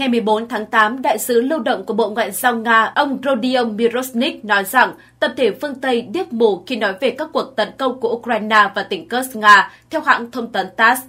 Ngày 14 tháng 8, đại sứ lưu động của Bộ Ngoại giao Nga ông Rodion Mirosnik nói rằng tập thể phương Tây điếc mù khi nói về các cuộc tấn công của Ukraine và tỉnh Kursk Nga, theo hãng thông tấn TASS.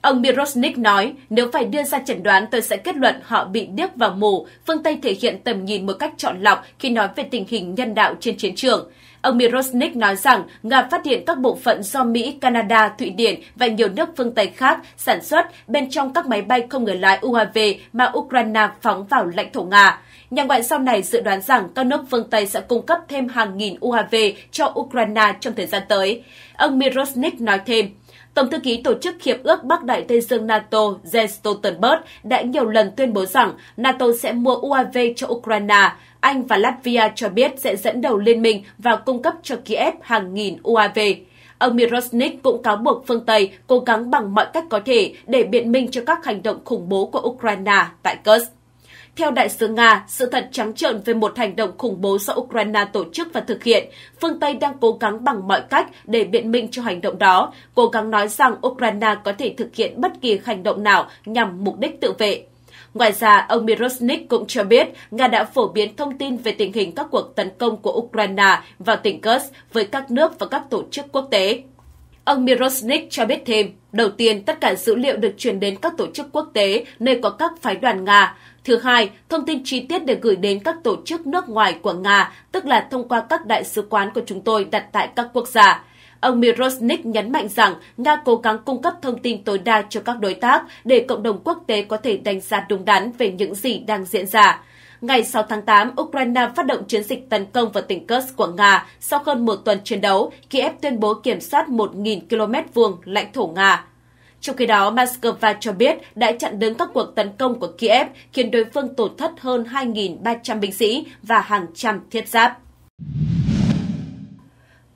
Ông Mirosnik nói, nếu phải đưa ra chẩn đoán tôi sẽ kết luận họ bị điếc và mù, phương Tây thể hiện tầm nhìn một cách chọn lọc khi nói về tình hình nhân đạo trên chiến trường. Ông Mirosnik nói rằng Nga phát hiện các bộ phận do Mỹ, Canada, Thụy Điển và nhiều nước phương Tây khác sản xuất bên trong các máy bay không người lái UAV mà Ukraine phóng vào lãnh thổ Nga. Nhà ngoại giao này dự đoán rằng các nước phương Tây sẽ cung cấp thêm hàng nghìn UAV cho Ukraine trong thời gian tới. Ông Mirosnik nói thêm, Tổng thư ký Tổ chức Hiệp ước Bắc Đại Tây Dương NATO Jens Stoltenberg đã nhiều lần tuyên bố rằng NATO sẽ mua UAV cho Ukraine. Anh và Latvia cho biết sẽ dẫn đầu liên minh và cung cấp cho Kiev hàng nghìn UAV. Ông Mirosnik cũng cáo buộc phương Tây cố gắng bằng mọi cách có thể để biện minh cho các hành động khủng bố của Ukraine tại Kursk. Theo đại sứ Nga, sự thật trắng trợn về một hành động khủng bố do Ukraine tổ chức và thực hiện, phương Tây đang cố gắng bằng mọi cách để biện minh cho hành động đó, cố gắng nói rằng Ukraine có thể thực hiện bất kỳ hành động nào nhằm mục đích tự vệ. Ngoài ra, ông Mirosnik cũng cho biết Nga đã phổ biến thông tin về tình hình các cuộc tấn công của Ukraine vào tỉnh Kursk với các nước và các tổ chức quốc tế. Ông Mirosnik cho biết thêm, đầu tiên tất cả dữ liệu được chuyển đến các tổ chức quốc tế nơi có các phái đoàn Nga. Thứ hai, thông tin chi tiết được gửi đến các tổ chức nước ngoài của Nga, tức là thông qua các đại sứ quán của chúng tôi đặt tại các quốc gia. Ông Mirosnik nhấn mạnh rằng Nga cố gắng cung cấp thông tin tối đa cho các đối tác để cộng đồng quốc tế có thể đánh giá đúng đắn về những gì đang diễn ra. Ngày 6 tháng 8, Ukraine phát động chiến dịch tấn công vào tỉnh Kursk của Nga. Sau hơn một tuần chiến đấu, Kiev tuyên bố kiểm soát 1.000 km vuông lãnh thổ Nga. Trong khi đó, Moscow cho biết đã chặn đứng các cuộc tấn công của Kiev, khiến đối phương tổn thất hơn 2.300 binh sĩ và hàng trăm thiết giáp.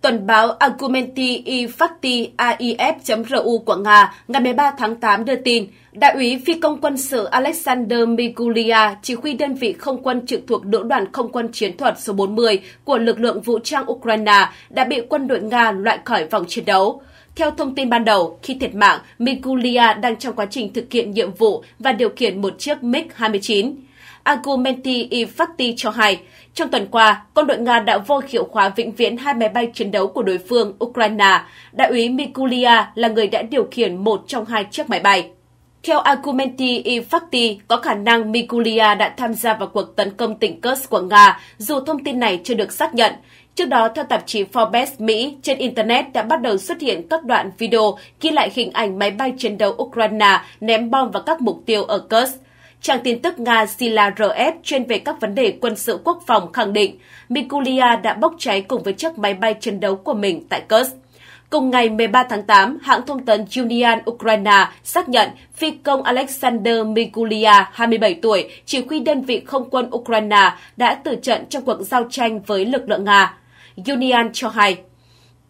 Tuần báo Argumenti i Fakti AIF.ru của Nga ngày 13 tháng 8 đưa tin, Đại úy phi công quân sự Alexander Migulia, chỉ huy đơn vị không quân trực thuộc lữ đoàn không quân chiến thuật số 40 của lực lượng vũ trang Ukraine đã bị quân đội Nga loại khỏi vòng chiến đấu. Theo thông tin ban đầu, khi thiệt mạng, Migulia đang trong quá trình thực hiện nhiệm vụ và điều khiển một chiếc MiG-29. Argumenti Ifakti cho hay, trong tuần qua, quân đội Nga đã vô hiệu hóa vĩnh viễn hai máy bay chiến đấu của đối phương Ukraine. Đại úy Mikulia là người đã điều khiển một trong hai chiếc máy bay. Theo Argumenti Ifakti, có khả năng Mikulia đã tham gia vào cuộc tấn công tỉnh Kursk của Nga, dù thông tin này chưa được xác nhận. Trước đó, theo tạp chí Forbes Mỹ, trên Internet đã bắt đầu xuất hiện các đoạn video ghi lại hình ảnh máy bay chiến đấu Ukraine ném bom vào các mục tiêu ở Kursk. Trang tin tức Nga Sila RF chuyên về các vấn đề quân sự quốc phòng khẳng định Mikulia đã bốc cháy cùng với chiếc máy bay chiến đấu của mình tại Kursk. Cùng ngày 13 tháng 8, hãng thông tấn Unian Ukraine xác nhận phi công Alexander Mikulia, 27 tuổi, chỉ huy đơn vị không quân Ukraine đã tử trận trong cuộc giao tranh với lực lượng Nga. Unian cho hay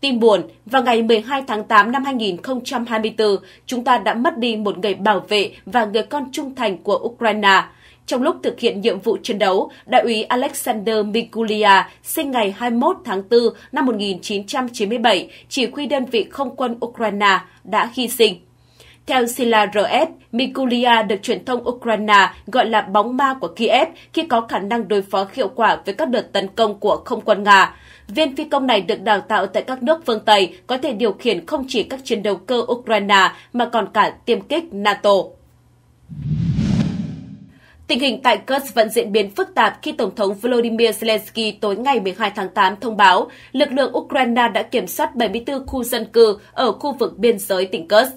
Tin buồn, vào ngày 12 tháng 8 năm 2024, chúng ta đã mất đi một người bảo vệ và người con trung thành của Ukraine. Trong lúc thực hiện nhiệm vụ chiến đấu, đại úy Alexander Mikulia, sinh ngày 21 tháng 4 năm 1997, chỉ huy đơn vị không quân Ukraine, đã hy sinh. Theo Sila RS, Mikulia được truyền thông Ukraine gọi là bóng ma của Kiev khi có khả năng đối phó hiệu quả với các đợt tấn công của không quân Nga. Viên phi công này được đào tạo tại các nước phương Tây có thể điều khiển không chỉ các chiến đấu cơ Ukraine mà còn cả tiêm kích NATO. Tình hình tại Kursk vẫn diễn biến phức tạp khi Tổng thống Volodymyr Zelensky tối ngày 12 tháng 8 thông báo lực lượng Ukraine đã kiểm soát 74 khu dân cư ở khu vực biên giới tỉnh Kursk.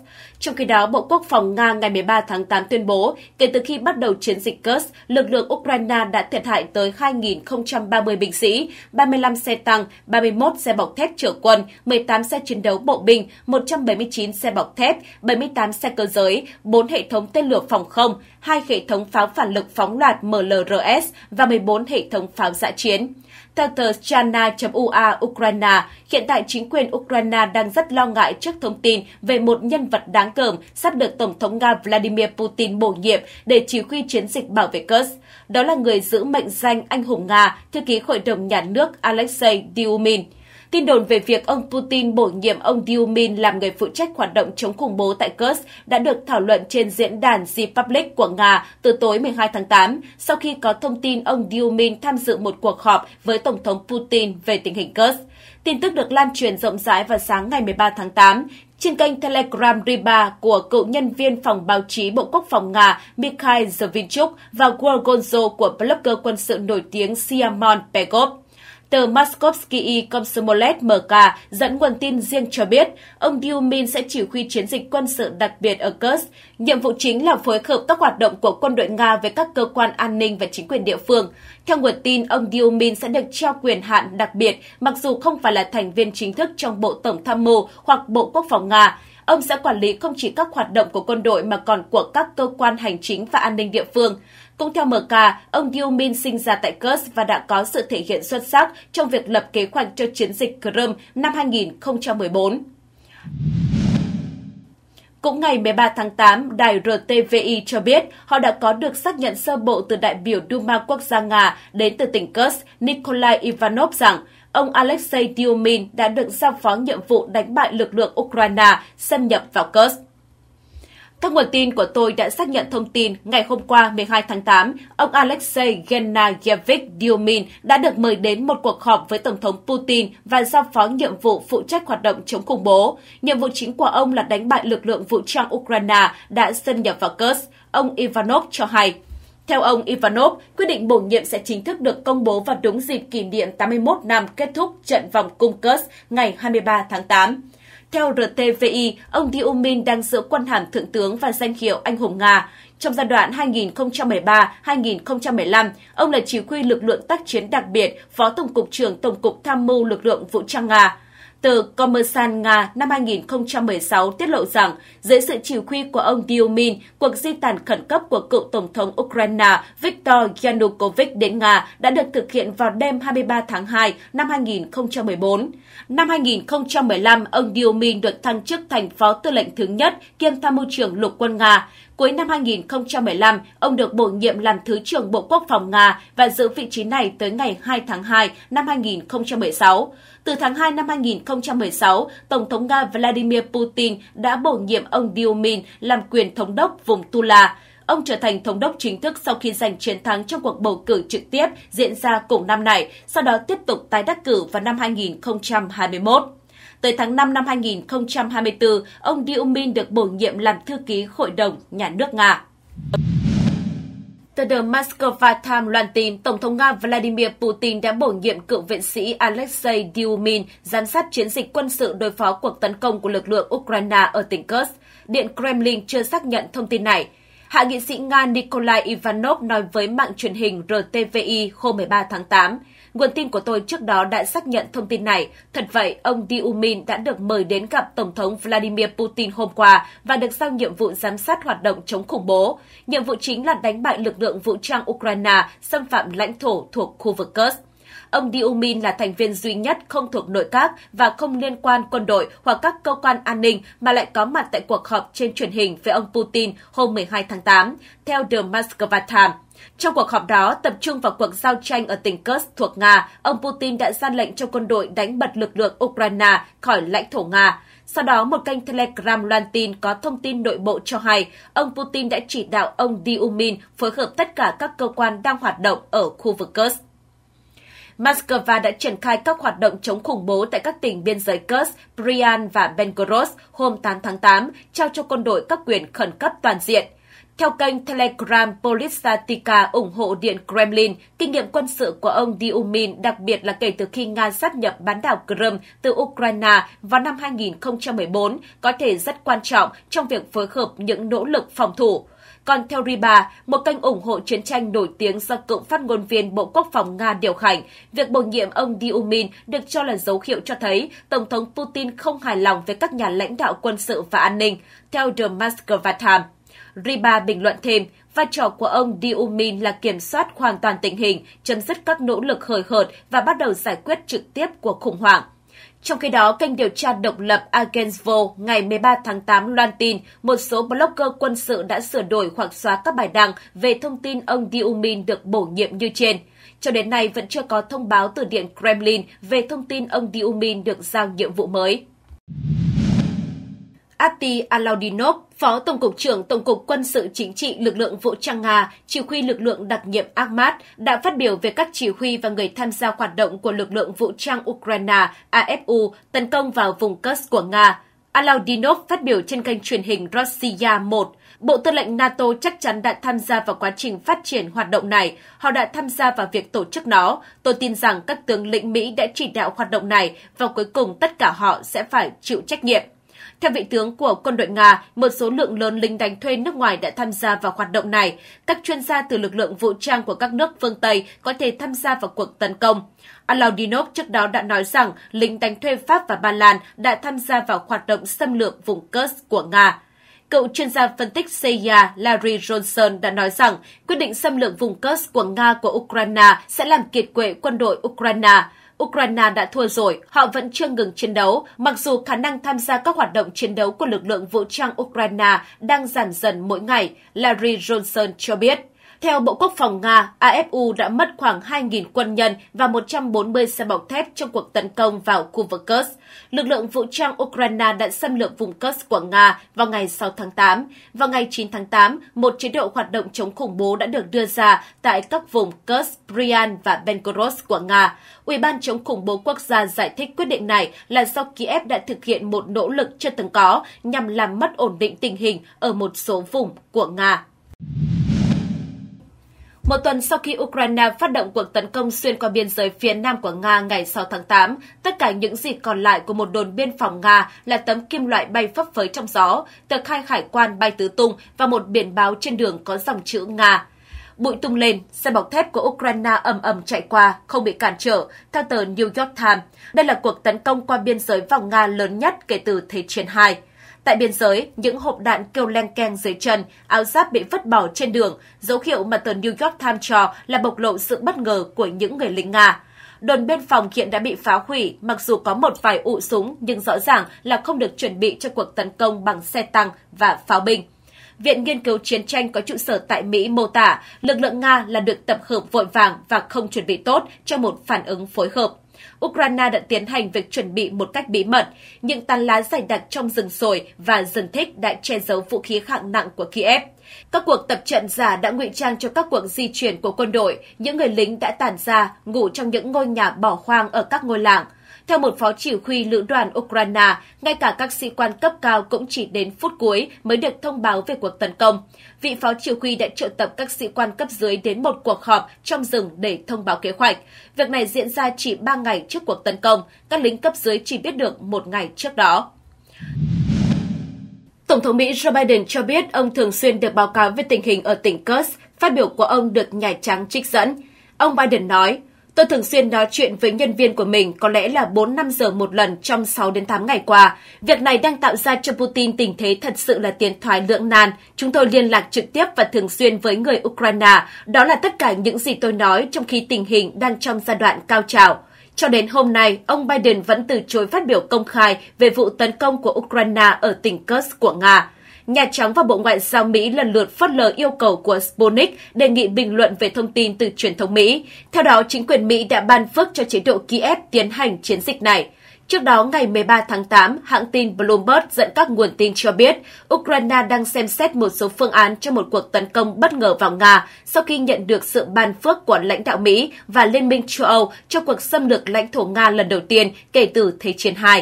Trong khi đó, Bộ Quốc phòng Nga ngày 13 tháng 8 tuyên bố, kể từ khi bắt đầu chiến dịch Kursk, lực lượng Ukraine đã thiệt hại tới 2.030 binh sĩ, 35 xe tăng, 31 xe bọc thép chở quân, 18 xe chiến đấu bộ binh, 179 xe bọc thép, 78 xe cơ giới, 4 hệ thống tên lửa phòng không, 2 hệ thống pháo phản lực phóng loạt MLRS và 14 hệ thống pháo dã chiến. Theo tờ Chana.ua Ukraine, hiện tại chính quyền Ukraine đang rất lo ngại trước thông tin về một nhân vật đáng cờm sắp được Tổng thống Nga Vladimir Putin bổ nhiệm để chỉ huy chiến dịch bảo vệ Kursk. Đó là người giữ mệnh danh anh hùng Nga, thư ký Hội đồng Nhà nước Alexei Diumin. Tin đồn về việc ông Putin bổ nhiệm ông Dyumin làm người phụ trách hoạt động chống khủng bố tại Kursk đã được thảo luận trên diễn đàn Z-Public của Nga từ tối 12 tháng 8, sau khi có thông tin ông Dyumin tham dự một cuộc họp với Tổng thống Putin về tình hình Kursk. Tin tức được lan truyền rộng rãi vào sáng ngày 13 tháng 8 trên kênh Telegram Riba của cựu nhân viên phòng báo chí Bộ Quốc phòng Nga Mikhail Zvinchuk và Gorgonzo của blogger quân sự nổi tiếng Siamon Pegov. Tờ Moskovsky Komsomolets MK dẫn nguồn tin riêng cho biết, ông Dyumin sẽ chỉ huy chiến dịch quân sự đặc biệt ở Kursk. Nhiệm vụ chính là phối hợp các hoạt động của quân đội Nga với các cơ quan an ninh và chính quyền địa phương. Theo nguồn tin, ông Dyumin sẽ được trao quyền hạn đặc biệt, mặc dù không phải là thành viên chính thức trong Bộ Tổng tham mưu hoặc Bộ Quốc phòng Nga ông sẽ quản lý không chỉ các hoạt động của quân đội mà còn của các cơ quan hành chính và an ninh địa phương. Cũng theo MK, ông Diomin sinh ra tại Kursk và đã có sự thể hiện xuất sắc trong việc lập kế hoạch cho chiến dịch Crimea năm 2014. Cũng ngày 13 tháng 8, đài RTVI cho biết họ đã có được xác nhận sơ bộ từ đại biểu Duma Quốc gia Nga đến từ tỉnh Kursk Nikolai Ivanov rằng ông Alexei Diomin đã được giao phó nhiệm vụ đánh bại lực lượng Ukraine xâm nhập vào Kursk. Các nguồn tin của tôi đã xác nhận thông tin ngày hôm qua 12 tháng 8, ông Alexei Genayevich Diomin đã được mời đến một cuộc họp với Tổng thống Putin và giao phó nhiệm vụ phụ trách hoạt động chống khủng bố. Nhiệm vụ chính của ông là đánh bại lực lượng vũ trang Ukraine đã xâm nhập vào Kursk, ông Ivanov cho hay. Theo ông Ivanov, quyết định bổ nhiệm sẽ chính thức được công bố vào đúng dịp kỷ niệm 81 năm kết thúc trận vòng cung Kursk ngày 23 tháng 8. Theo RTVI, ông Diomin đang giữ quân hàm thượng tướng và danh hiệu anh hùng Nga. Trong giai đoạn 2013-2015, ông là chỉ huy lực lượng tác chiến đặc biệt, Phó Tổng cục trưởng Tổng cục Tham mưu lực lượng vũ trang Nga từ Kommersant Nga năm 2016 tiết lộ rằng dưới sự chỉ huy của ông Diomin, cuộc di tản khẩn cấp của cựu Tổng thống Ukraine Viktor Yanukovych đến Nga đã được thực hiện vào đêm 23 tháng 2 năm 2014. Năm 2015, ông Diomin được thăng chức thành phó tư lệnh thứ nhất kiêm tham mưu trưởng lục quân Nga. Cuối năm 2015, ông được bổ nhiệm làm Thứ trưởng Bộ Quốc phòng Nga và giữ vị trí này tới ngày 2 tháng 2 năm 2016. Từ tháng 2 năm 2016, Tổng thống Nga Vladimir Putin đã bổ nhiệm ông Diomin làm quyền thống đốc vùng Tula. Ông trở thành thống đốc chính thức sau khi giành chiến thắng trong cuộc bầu cử trực tiếp diễn ra cùng năm này, sau đó tiếp tục tái đắc cử vào năm 2021. Tới tháng 5 năm 2024, ông Diumin được bổ nhiệm làm thư ký Hội đồng Nhà nước Nga. Tờ The Moscow Times loan tin Tổng thống Nga Vladimir Putin đã bổ nhiệm cựu viện sĩ Alexei Diumin giám sát chiến dịch quân sự đối phó cuộc tấn công của lực lượng Ukraine ở tỉnh Kursk. Điện Kremlin chưa xác nhận thông tin này hạ nghị sĩ Nga Nikolai Ivanov nói với mạng truyền hình RTVI hôm 13 tháng 8. Nguồn tin của tôi trước đó đã xác nhận thông tin này. Thật vậy, ông Diumin đã được mời đến gặp Tổng thống Vladimir Putin hôm qua và được giao nhiệm vụ giám sát hoạt động chống khủng bố. Nhiệm vụ chính là đánh bại lực lượng vũ trang Ukraine xâm phạm lãnh thổ thuộc khu vực Kursk. Ông Diumin là thành viên duy nhất không thuộc nội các và không liên quan quân đội hoặc các cơ quan an ninh mà lại có mặt tại cuộc họp trên truyền hình với ông Putin hôm 12 tháng 8, theo The Moscow Times. Trong cuộc họp đó, tập trung vào cuộc giao tranh ở tỉnh Kursk thuộc Nga, ông Putin đã ra lệnh cho quân đội đánh bật lực lượng Ukraine khỏi lãnh thổ Nga. Sau đó, một kênh Telegram loan tin có thông tin nội bộ cho hay ông Putin đã chỉ đạo ông Diumin phối hợp tất cả các cơ quan đang hoạt động ở khu vực Kursk. Moscow đã triển khai các hoạt động chống khủng bố tại các tỉnh biên giới Kursk, Bryansk và Belgorod hôm 8 tháng 8, trao cho quân đội các quyền khẩn cấp toàn diện, theo kênh Telegram Polisatika ủng hộ Điện Kremlin, kinh nghiệm quân sự của ông Diumin đặc biệt là kể từ khi Nga sát nhập bán đảo Crimea từ Ukraine vào năm 2014 có thể rất quan trọng trong việc phối hợp những nỗ lực phòng thủ. Còn theo Riba, một kênh ủng hộ chiến tranh nổi tiếng do cựu phát ngôn viên Bộ Quốc phòng Nga điều hành, việc bổ nhiệm ông Diumin được cho là dấu hiệu cho thấy Tổng thống Putin không hài lòng với các nhà lãnh đạo quân sự và an ninh, theo The Moscow Times. Riba bình luận thêm, vai trò của ông Diumin là kiểm soát hoàn toàn tình hình, chấm dứt các nỗ lực hời hợt và bắt đầu giải quyết trực tiếp cuộc khủng hoảng. Trong khi đó, kênh điều tra độc lập Agensvo ngày 13 tháng 8 loan tin một số blogger quân sự đã sửa đổi hoặc xóa các bài đăng về thông tin ông Diumin được bổ nhiệm như trên. Cho đến nay vẫn chưa có thông báo từ Điện Kremlin về thông tin ông Diumin được giao nhiệm vụ mới. Ati Alaudinov, Phó Tổng cục trưởng Tổng cục Quân sự Chính trị Lực lượng Vũ trang Nga, chỉ huy lực lượng đặc nhiệm Akhmat, đã phát biểu về các chỉ huy và người tham gia hoạt động của lực lượng vũ trang Ukraine AFU tấn công vào vùng Kursk của Nga. Alaudinov phát biểu trên kênh truyền hình Rossiya 1, Bộ Tư lệnh NATO chắc chắn đã tham gia vào quá trình phát triển hoạt động này, họ đã tham gia vào việc tổ chức nó. Tôi tin rằng các tướng lĩnh Mỹ đã chỉ đạo hoạt động này và cuối cùng tất cả họ sẽ phải chịu trách nhiệm. Theo vị tướng của quân đội Nga, một số lượng lớn lính đánh thuê nước ngoài đã tham gia vào hoạt động này. Các chuyên gia từ lực lượng vũ trang của các nước phương Tây có thể tham gia vào cuộc tấn công. Alaudinov trước đó đã nói rằng lính đánh thuê Pháp và Ba Lan đã tham gia vào hoạt động xâm lược vùng Kursk của Nga. Cựu chuyên gia phân tích CIA Larry Johnson đã nói rằng quyết định xâm lược vùng Kursk của Nga của Ukraine sẽ làm kiệt quệ quân đội Ukraine. Ukraine đã thua rồi, họ vẫn chưa ngừng chiến đấu, mặc dù khả năng tham gia các hoạt động chiến đấu của lực lượng vũ trang Ukraine đang giảm dần mỗi ngày, Larry Johnson cho biết. Theo Bộ Quốc phòng Nga, AFU đã mất khoảng 2.000 quân nhân và 140 xe bọc thép trong cuộc tấn công vào khu vực Kursk. Lực lượng vũ trang Ukraine đã xâm lược vùng Kursk của Nga vào ngày 6 tháng 8. Vào ngày 9 tháng 8, một chế độ hoạt động chống khủng bố đã được đưa ra tại các vùng Kursk, Bryansk và Belgorod của Nga. Ủy ban chống khủng bố quốc gia giải thích quyết định này là do Kiev đã thực hiện một nỗ lực chưa từng có nhằm làm mất ổn định tình hình ở một số vùng của Nga. Một tuần sau khi Ukraine phát động cuộc tấn công xuyên qua biên giới phía nam của Nga ngày 6 tháng 8, tất cả những gì còn lại của một đồn biên phòng Nga là tấm kim loại bay phấp phới trong gió, tờ khai hải quan bay tứ tung và một biển báo trên đường có dòng chữ Nga. Bụi tung lên, xe bọc thép của Ukraine ầm ầm chạy qua, không bị cản trở, theo tờ New York Times. Đây là cuộc tấn công qua biên giới vào Nga lớn nhất kể từ Thế chiến II. Tại biên giới, những hộp đạn kêu len keng dưới chân, áo giáp bị vứt bỏ trên đường, dấu hiệu mà tờ New York Times cho là bộc lộ sự bất ngờ của những người lính Nga. Đồn biên phòng hiện đã bị phá hủy, mặc dù có một vài ụ súng nhưng rõ ràng là không được chuẩn bị cho cuộc tấn công bằng xe tăng và pháo binh. Viện Nghiên cứu Chiến tranh có trụ sở tại Mỹ mô tả lực lượng Nga là được tập hợp vội vàng và không chuẩn bị tốt cho một phản ứng phối hợp. Ukraine đã tiến hành việc chuẩn bị một cách bí mật, những tàn lá dày đặc trong rừng sồi và rừng thích đã che giấu vũ khí hạng nặng của Kiev. Các cuộc tập trận giả đã ngụy trang cho các cuộc di chuyển của quân đội, những người lính đã tản ra, ngủ trong những ngôi nhà bỏ hoang ở các ngôi làng. Theo một phó chỉ huy lữ đoàn Ukraine, ngay cả các sĩ quan cấp cao cũng chỉ đến phút cuối mới được thông báo về cuộc tấn công. Vị phó chỉ huy đã triệu tập các sĩ quan cấp dưới đến một cuộc họp trong rừng để thông báo kế hoạch. Việc này diễn ra chỉ 3 ngày trước cuộc tấn công, các lính cấp dưới chỉ biết được một ngày trước đó. Tổng thống Mỹ Joe Biden cho biết ông thường xuyên được báo cáo về tình hình ở tỉnh Kursk. Phát biểu của ông được Nhà Trắng trích dẫn. Ông Biden nói, Tôi thường xuyên nói chuyện với nhân viên của mình có lẽ là 4-5 giờ một lần trong 6 đến 8 ngày qua. Việc này đang tạo ra cho Putin tình thế thật sự là tiến thoái lưỡng nan. Chúng tôi liên lạc trực tiếp và thường xuyên với người Ukraine. Đó là tất cả những gì tôi nói trong khi tình hình đang trong giai đoạn cao trào. Cho đến hôm nay, ông Biden vẫn từ chối phát biểu công khai về vụ tấn công của Ukraine ở tỉnh Kursk của Nga. Nhà Trắng và Bộ Ngoại giao Mỹ lần lượt phớt lờ yêu cầu của Sputnik đề nghị bình luận về thông tin từ truyền thông Mỹ. Theo đó, chính quyền Mỹ đã ban phước cho chế độ Kiev tiến hành chiến dịch này. Trước đó, ngày 13 tháng 8, hãng tin Bloomberg dẫn các nguồn tin cho biết Ukraine đang xem xét một số phương án cho một cuộc tấn công bất ngờ vào Nga sau khi nhận được sự ban phước của lãnh đạo Mỹ và Liên minh châu Âu cho cuộc xâm lược lãnh thổ Nga lần đầu tiên kể từ Thế chiến II.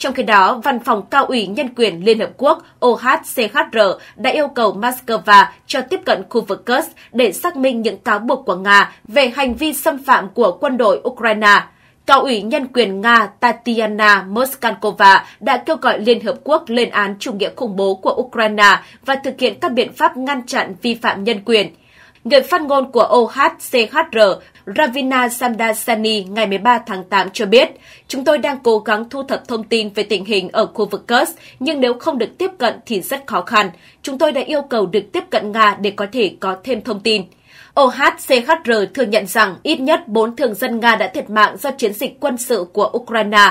Trong khi đó, Văn phòng Cao ủy Nhân quyền Liên Hợp Quốc OHCHR đã yêu cầu Moscow cho tiếp cận khu vực Kursk để xác minh những cáo buộc của Nga về hành vi xâm phạm của quân đội Ukraine. Cao ủy Nhân quyền Nga Tatiana Moskankova đã kêu gọi Liên Hợp Quốc lên án chủ nghĩa khủng bố của Ukraine và thực hiện các biện pháp ngăn chặn vi phạm nhân quyền. Người phát ngôn của OHCHR Ravina Sandasani ngày 13 tháng 8 cho biết, chúng tôi đang cố gắng thu thập thông tin về tình hình ở khu vực Kursk, nhưng nếu không được tiếp cận thì rất khó khăn. Chúng tôi đã yêu cầu được tiếp cận Nga để có thể có thêm thông tin. OHCHR thừa nhận rằng ít nhất 4 thường dân Nga đã thiệt mạng do chiến dịch quân sự của Ukraine.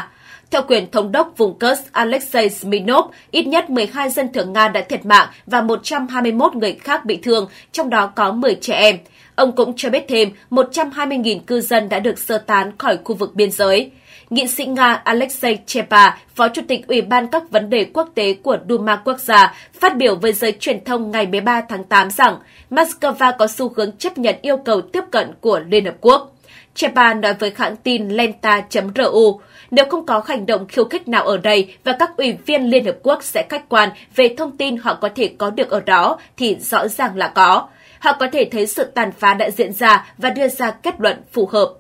Theo quyền thống đốc vùng Kursk Alexei Smirnov, ít nhất 12 dân thường Nga đã thiệt mạng và 121 người khác bị thương, trong đó có 10 trẻ em. Ông cũng cho biết thêm 120.000 cư dân đã được sơ tán khỏi khu vực biên giới. Nghị sĩ Nga Alexei Chepa, Phó Chủ tịch Ủy ban các vấn đề quốc tế của Duma Quốc gia, phát biểu với giới truyền thông ngày 13 tháng 8 rằng Moscow có xu hướng chấp nhận yêu cầu tiếp cận của Liên Hợp Quốc. Chepa nói với hãng tin Lenta.ru, nếu không có hành động khiêu khích nào ở đây và các ủy viên Liên Hợp Quốc sẽ khách quan về thông tin họ có thể có được ở đó thì rõ ràng là có. Họ có thể thấy sự tàn phá đã diễn ra và đưa ra kết luận phù hợp.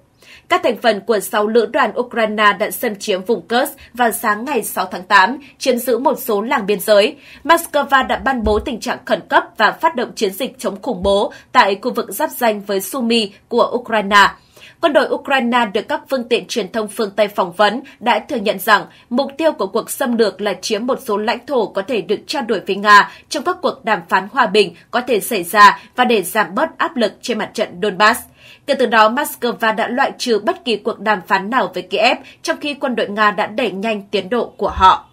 Các thành phần của 6 lữ đoàn Ukraine đã xâm chiếm vùng Kursk vào sáng ngày 6 tháng 8, chiếm giữ một số làng biên giới. Moscow đã ban bố tình trạng khẩn cấp và phát động chiến dịch chống khủng bố tại khu vực giáp danh với Sumy của Ukraine. Quân đội Ukraine được các phương tiện truyền thông phương Tây phỏng vấn đã thừa nhận rằng mục tiêu của cuộc xâm lược là chiếm một số lãnh thổ có thể được trao đổi với Nga trong các cuộc đàm phán hòa bình có thể xảy ra và để giảm bớt áp lực trên mặt trận Donbass. Kể từ đó, Moscow đã loại trừ bất kỳ cuộc đàm phán nào với Kiev, trong khi quân đội Nga đã đẩy nhanh tiến độ của họ.